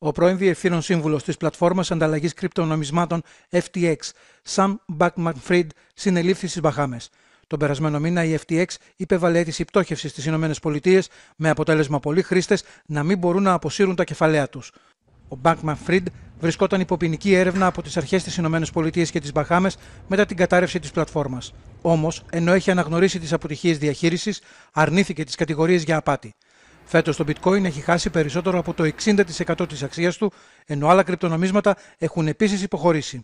Ο πρώην Διευθύνων Σύμβουλος της Πλατφόρμας Ανταλλαγής Κρυπτονομισμάτων FTX, Sam Bankman-Fried, συνελήφθη στις Μπαχάμες. Τον περασμένο μήνα η FTX υπέβαλε αίτηση στις στι ΗΠΑ με αποτέλεσμα πολλοί χρήστες να μην μπορούν να αποσύρουν τα κεφαλαία τους. Ο Bankman Fried βρισκόταν υπό ποινική έρευνα από τις αρχές της ΗΠΑ και τι Μπαχάμες μετά την κατάρρευση της πλατφόρμας. Όμως, ενώ έχει αναγνωρίσει τις αποτυχίες διαχείρισης, αρνήθηκε τις κατηγορίες για απάτη. Φέτος το bitcoin έχει χάσει περισσότερο από το 60% της αξίας του, ενώ άλλα κρυπτονομίσματα έχουν επίσης υποχωρήσει.